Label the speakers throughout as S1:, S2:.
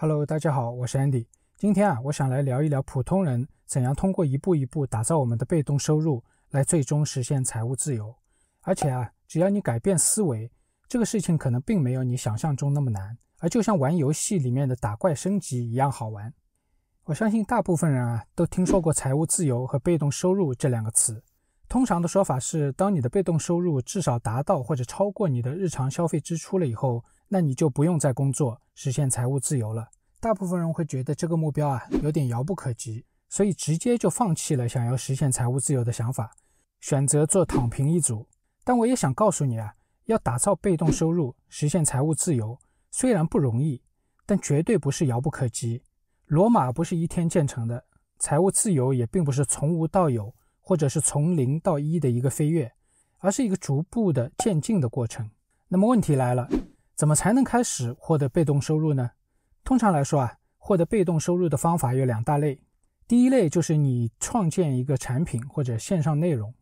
S1: Hello，大家好，我是 Andy。今天啊，我想来聊一聊普通人怎样通过一步一步打造我们的被动收入，来最终实现财务自由。而且啊，只要你改变思维，这个事情可能并没有你想象中那么难，而就像玩游戏里面的打怪升级一样好玩。我相信大部分人啊，都听说过财务自由和被动收入这两个词。通常的说法是，当你的被动收入至少达到或者超过你的日常消费支出了以后。那你就不用再工作，实现财务自由了。大部分人会觉得这个目标啊有点遥不可及，所以直接就放弃了想要实现财务自由的想法，选择做躺平一族。但我也想告诉你啊，要打造被动收入，实现财务自由，虽然不容易，但绝对不是遥不可及。罗马不是一天建成的，财务自由也并不是从无到有，或者是从零到一的一个飞跃，而是一个逐步的渐进的过程。那么问题来了。怎么才能开始获得被动收入呢？通常来说啊，获得被动收入的方法有两大类。第一类就是你创建一个产品或者线上内容，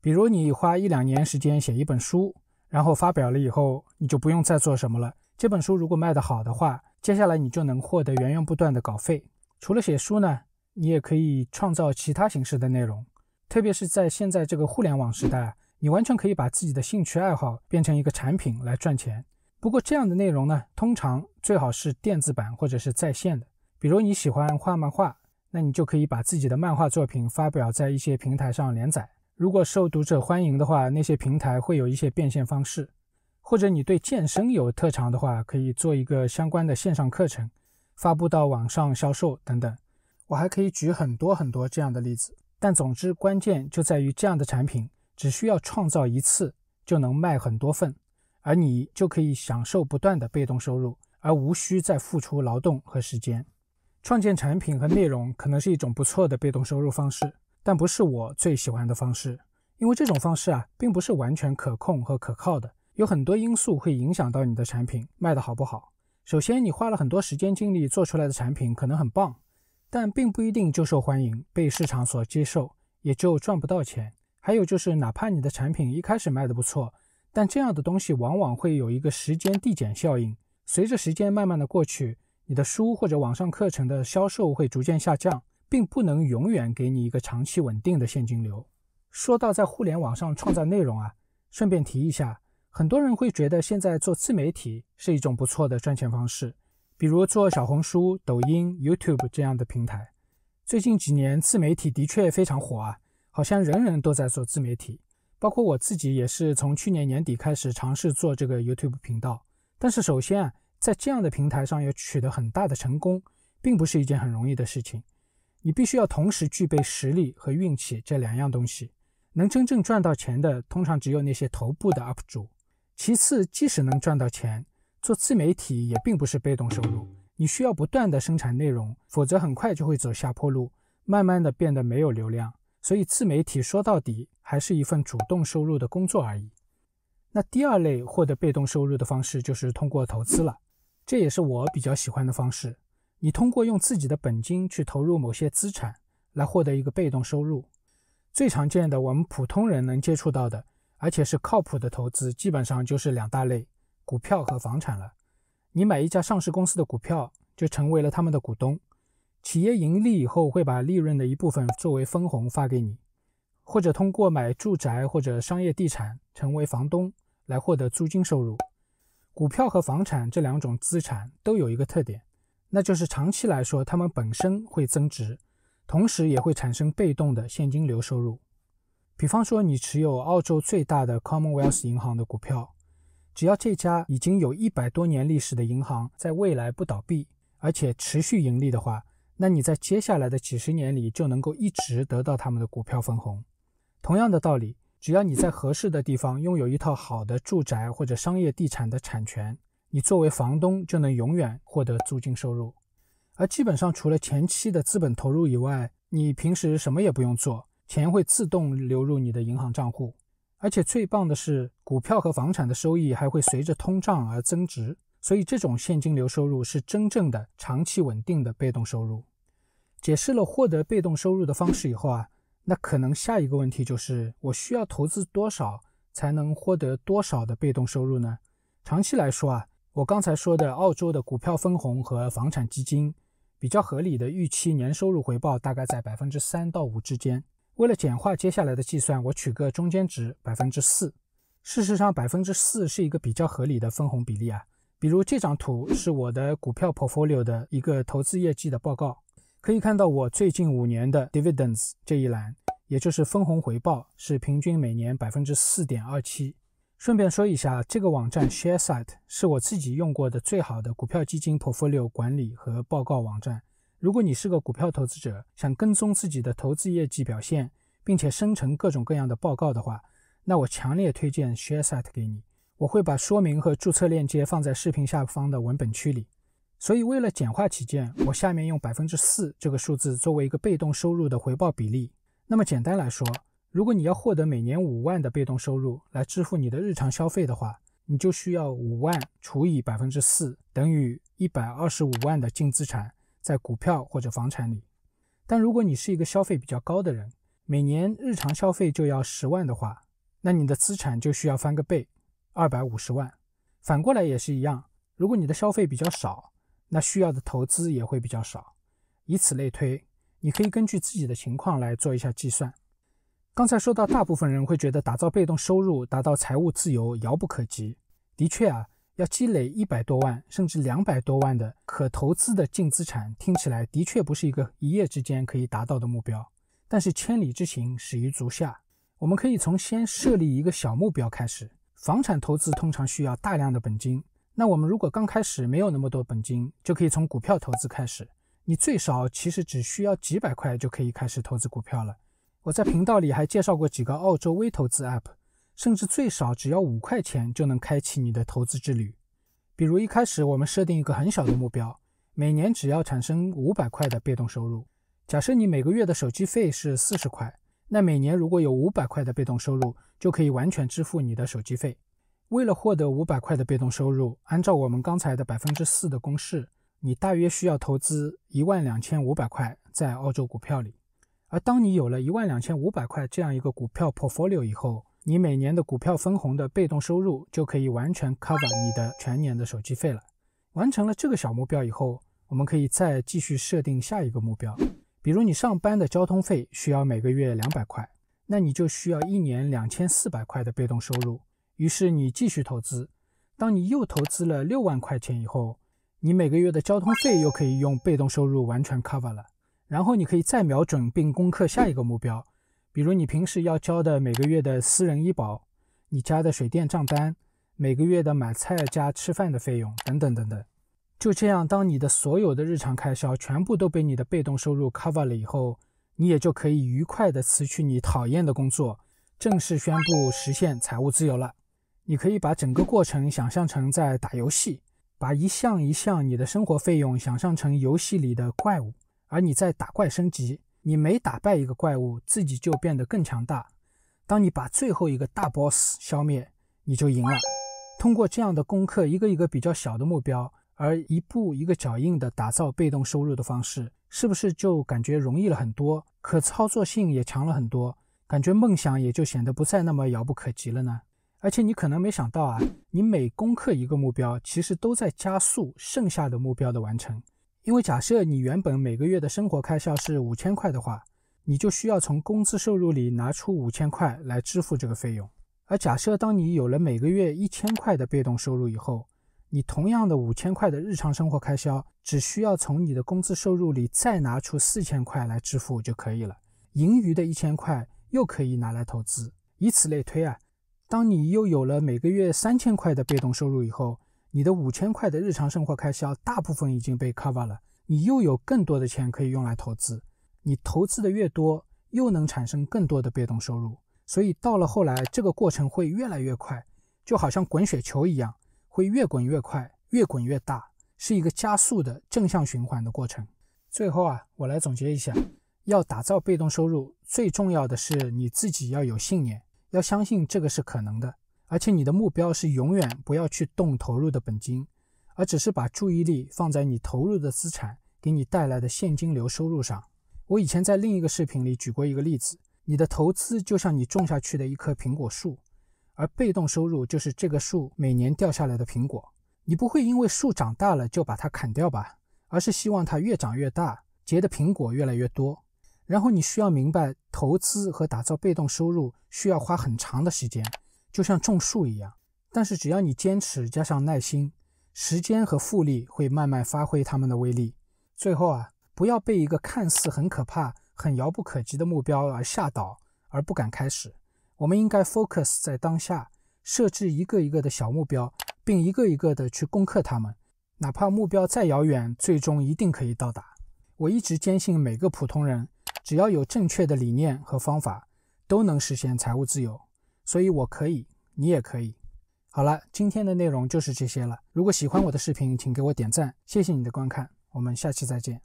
S1: 比如你花一两年时间写一本书，然后发表了以后，你就不用再做什么了。这本书如果卖得好的话，接下来你就能获得源源不断的稿费。除了写书呢，你也可以创造其他形式的内容，特别是在现在这个互联网时代，你完全可以把自己的兴趣爱好变成一个产品来赚钱。不过，这样的内容呢，通常最好是电子版或者是在线的。比如你喜欢画漫画，那你就可以把自己的漫画作品发表在一些平台上连载。如果受读者欢迎的话，那些平台会有一些变现方式。或者你对健身有特长的话，可以做一个相关的线上课程，发布到网上销售等等。我还可以举很多很多这样的例子。但总之，关键就在于这样的产品只需要创造一次，就能卖很多份。而你就可以享受不断的被动收入，而无需再付出劳动和时间。创建产品和内容可能是一种不错的被动收入方式，但不是我最喜欢的方式，因为这种方式啊，并不是完全可控和可靠的。有很多因素会影响到你的产品卖得好不好。首先，你花了很多时间精力做出来的产品可能很棒，但并不一定就受欢迎，被市场所接受，也就赚不到钱。还有就是，哪怕你的产品一开始卖得不错，但这样的东西往往会有一个时间递减效应，随着时间慢慢的过去，你的书或者网上课程的销售会逐渐下降，并不能永远给你一个长期稳定的现金流。说到在互联网上创造内容啊，顺便提一下，很多人会觉得现在做自媒体是一种不错的赚钱方式，比如做小红书、抖音、YouTube 这样的平台。最近几年自媒体的确非常火啊，好像人人都在做自媒体。包括我自己也是从去年年底开始尝试做这个 YouTube 频道，但是首先在这样的平台上要取得很大的成功，并不是一件很容易的事情。你必须要同时具备实力和运气这两样东西。能真正赚到钱的，通常只有那些头部的 UP 主。其次，即使能赚到钱，做自媒体也并不是被动收入，你需要不断的生产内容，否则很快就会走下坡路，慢慢的变得没有流量。所以自媒体说到底还是一份主动收入的工作而已。那第二类获得被动收入的方式就是通过投资了，这也是我比较喜欢的方式。你通过用自己的本金去投入某些资产，来获得一个被动收入。最常见的我们普通人能接触到的，而且是靠谱的投资，基本上就是两大类：股票和房产了。你买一家上市公司的股票，就成为了他们的股东。企业盈利以后会把利润的一部分作为分红发给你，或者通过买住宅或者商业地产成为房东来获得租金收入。股票和房产这两种资产都有一个特点，那就是长期来说它们本身会增值，同时也会产生被动的现金流收入。比方说，你持有澳洲最大的 Commonwealth 银行的股票，只要这家已经有一百多年历史的银行在未来不倒闭，而且持续盈利的话，那你在接下来的几十年里就能够一直得到他们的股票分红。同样的道理，只要你在合适的地方拥有一套好的住宅或者商业地产的产权，你作为房东就能永远获得租金收入。而基本上除了前期的资本投入以外，你平时什么也不用做，钱会自动流入你的银行账户。而且最棒的是，股票和房产的收益还会随着通胀而增值。所以这种现金流收入是真正的长期稳定的被动收入。解释了获得被动收入的方式以后啊，那可能下一个问题就是：我需要投资多少才能获得多少的被动收入呢？长期来说啊，我刚才说的澳洲的股票分红和房产基金，比较合理的预期年收入回报大概在百分之三到五之间。为了简化接下来的计算，我取个中间值百分之四。事实上，百分之四是一个比较合理的分红比例啊。比如这张图是我的股票 portfolio 的一个投资业绩的报告。可以看到，我最近五年的 dividends 这一栏，也就是分红回报是平均每年百分之四点二七。顺便说一下，这个网站 ShareSite 是我自己用过的最好的股票基金 portfolio 管理和报告网站。如果你是个股票投资者，想跟踪自己的投资业绩表现，并且生成各种各样的报告的话，那我强烈推荐 ShareSite 给你。我会把说明和注册链接放在视频下方的文本区里。所以，为了简化起见，我下面用百分之四这个数字作为一个被动收入的回报比例。那么简单来说，如果你要获得每年五万的被动收入来支付你的日常消费的话，你就需要五万除以百分之四，等于一百二十五万的净资产在股票或者房产里。但如果你是一个消费比较高的人，每年日常消费就要十万的话，那你的资产就需要翻个倍，二百五十万。反过来也是一样，如果你的消费比较少，那需要的投资也会比较少，以此类推，你可以根据自己的情况来做一下计算。刚才说到，大部分人会觉得打造被动收入、达到财务自由遥不可及。的确啊，要积累一百多万甚至两百多万的可投资的净资产，听起来的确不是一个一夜之间可以达到的目标。但是千里之行，始于足下。我们可以从先设立一个小目标开始。房产投资通常需要大量的本金。那我们如果刚开始没有那么多本金，就可以从股票投资开始。你最少其实只需要几百块就可以开始投资股票了。我在频道里还介绍过几个澳洲微投资 App，甚至最少只要五块钱就能开启你的投资之旅。比如一开始我们设定一个很小的目标，每年只要产生五百块的被动收入。假设你每个月的手机费是四十块，那每年如果有五百块的被动收入，就可以完全支付你的手机费。为了获得五百块的被动收入，按照我们刚才的百分之四的公式，你大约需要投资一万两千五百块在澳洲股票里。而当你有了一万两千五百块这样一个股票 portfolio 以后，你每年的股票分红的被动收入就可以完全 cover 你的全年的手机费了。完成了这个小目标以后，我们可以再继续设定下一个目标，比如你上班的交通费需要每个月两百块，那你就需要一年两千四百块的被动收入。于是你继续投资，当你又投资了六万块钱以后，你每个月的交通费又可以用被动收入完全 cover 了。然后你可以再瞄准并攻克下一个目标，比如你平时要交的每个月的私人医保、你家的水电账单、每个月的买菜加吃饭的费用等等等等。就这样，当你的所有的日常开销全部都被你的被动收入 cover 了以后，你也就可以愉快地辞去你讨厌的工作，正式宣布实现财务自由了。你可以把整个过程想象成在打游戏，把一项一项你的生活费用想象成游戏里的怪物，而你在打怪升级。你每打败一个怪物，自己就变得更强大。当你把最后一个大 BOSS 消灭，你就赢了。通过这样的攻克一个一个比较小的目标，而一步一个脚印的打造被动收入的方式，是不是就感觉容易了很多，可操作性也强了很多，感觉梦想也就显得不再那么遥不可及了呢？而且你可能没想到啊，你每攻克一个目标，其实都在加速剩下的目标的完成。因为假设你原本每个月的生活开销是五千块的话，你就需要从工资收入里拿出五千块来支付这个费用。而假设当你有了每个月一千块的被动收入以后，你同样的五千块的日常生活开销，只需要从你的工资收入里再拿出四千块来支付就可以了，盈余的一千块又可以拿来投资，以此类推啊。当你又有了每个月三千块的被动收入以后，你的五千块的日常生活开销大部分已经被 cover 了，你又有更多的钱可以用来投资，你投资的越多，又能产生更多的被动收入，所以到了后来，这个过程会越来越快，就好像滚雪球一样，会越滚越快，越滚越大，是一个加速的正向循环的过程。最后啊，我来总结一下，要打造被动收入，最重要的是你自己要有信念。要相信这个是可能的，而且你的目标是永远不要去动投入的本金，而只是把注意力放在你投入的资产给你带来的现金流收入上。我以前在另一个视频里举过一个例子，你的投资就像你种下去的一棵苹果树，而被动收入就是这个树每年掉下来的苹果。你不会因为树长大了就把它砍掉吧？而是希望它越长越大，结的苹果越来越多。然后你需要明白，投资和打造被动收入需要花很长的时间，就像种树一样。但是只要你坚持加上耐心，时间和复利会慢慢发挥他们的威力。最后啊，不要被一个看似很可怕、很遥不可及的目标而吓倒而不敢开始。我们应该 focus 在当下，设置一个一个的小目标，并一个一个的去攻克它们。哪怕目标再遥远，最终一定可以到达。我一直坚信每个普通人。只要有正确的理念和方法，都能实现财务自由。所以我可以，你也可以。好了，今天的内容就是这些了。如果喜欢我的视频，请给我点赞，谢谢你的观看，我们下期再见。